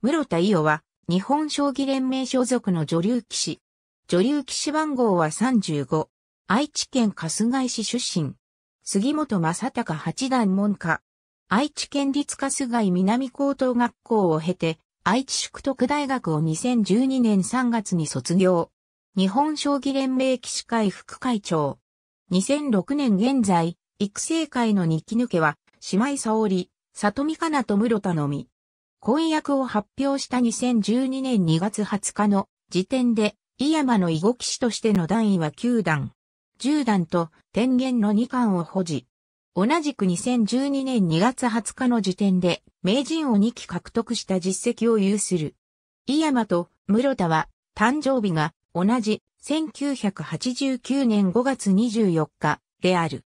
室田伊代は、日本将棋連盟所属の女流騎士。女流騎士番号は35。愛知県春日井市出身。杉本正隆八段門下。愛知県立春日井南高等学校を経て、愛知宿徳大学を2012年3月に卒業。日本将棋連盟騎士会副会長。2006年現在、育成会の日記抜けは、姉妹沙織、里見香奈と室田のみ。婚約を発表した2012年2月20日の時点で、井山の囲碁騎士としての段位は9段、10段と天元の2冠を保持。同じく2012年2月20日の時点で名人を2期獲得した実績を有する。井山と室田は誕生日が同じ1989年5月24日である。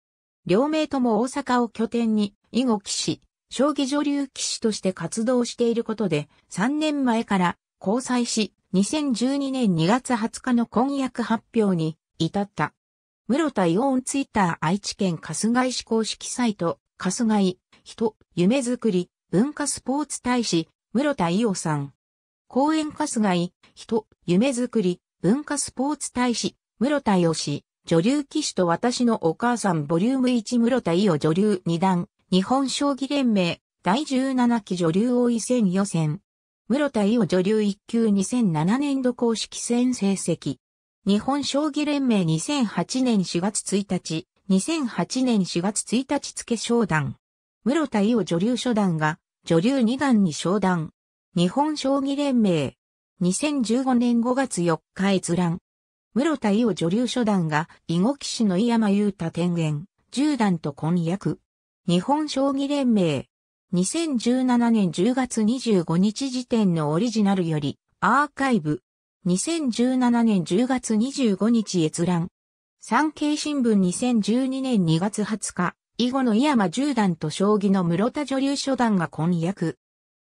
両名とも大阪を拠点に囲碁騎士、将棋女流騎士として活動していることで、3年前から交際し、2012年2月20日の婚約発表に至った。室田イオンツイッター愛知県春日井市公式サイト、春日井、人、夢づくり、文化スポーツ大使、室田伊代さん。公園春日井、人、夢づくり、文化スポーツ大使、室田伊代氏、女流騎士と私のお母さんボリューム1室田伊代女流二段、日本将棋連盟第17期女流王位戦予選。室田伊代女流1級2007年度公式戦成績。日本将棋連盟2008年4月1日、2008年4月1日付昇段。室田伊代女流初段が女流2段に昇段。日本将棋連盟。2015年5月4日閲覧。室田伊代女流初段が囲碁騎士の井山優太天元、10段と婚約。日本将棋連盟。2017年10月25日時点のオリジナルより、アーカイブ。2017年10月25日閲覧。産経新聞2012年2月20日、囲碁の井山十段と将棋の室田女流初段が婚約。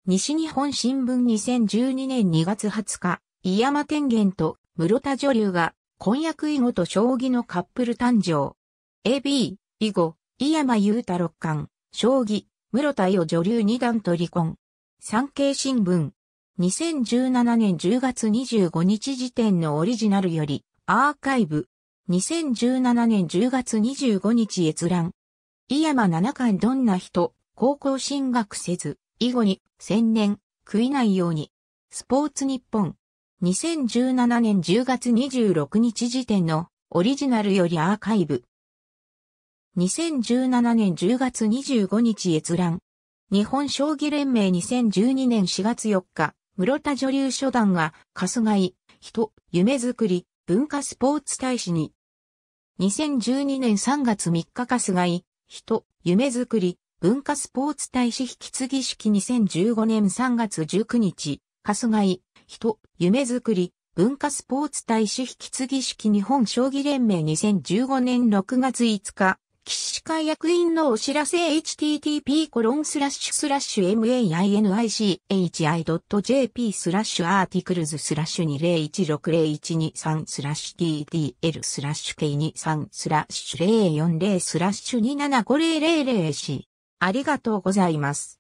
西日本新聞2012年2月20日、井山天元と室田女流が婚約囲碁と将棋のカップル誕生。AB、囲碁。井山裕太六冠、将棋、室田伊女流二段と離婚。産経新聞。2017年10月25日時点のオリジナルより、アーカイブ。2017年10月25日閲覧。井山七冠どんな人、高校進学せず、以後に、千年、食いないように。スポーツ日本。2017年10月26日時点のオリジナルよりアーカイブ。2017年10月25日閲覧。日本将棋連盟2012年4月4日、室田女流初段が、春日井、人、夢づくり、文化スポーツ大使に。2012年3月3日春日井、人、夢づくり、文化スポーツ大使引き継ぎ式2015年3月19日、春日井、人、夢づくり、文化スポーツ大使引き継ぎ式日本将棋連盟2015年6月5日、騎士会役員のお知らせ http コロンスラッシュスラッシュ mainichi.jp スラッシュアーティクルズスラッシュ20160123スラッシュ ddl スラッシュ k23 スラッシュ040スラッシュ27500 c ありがとうございます。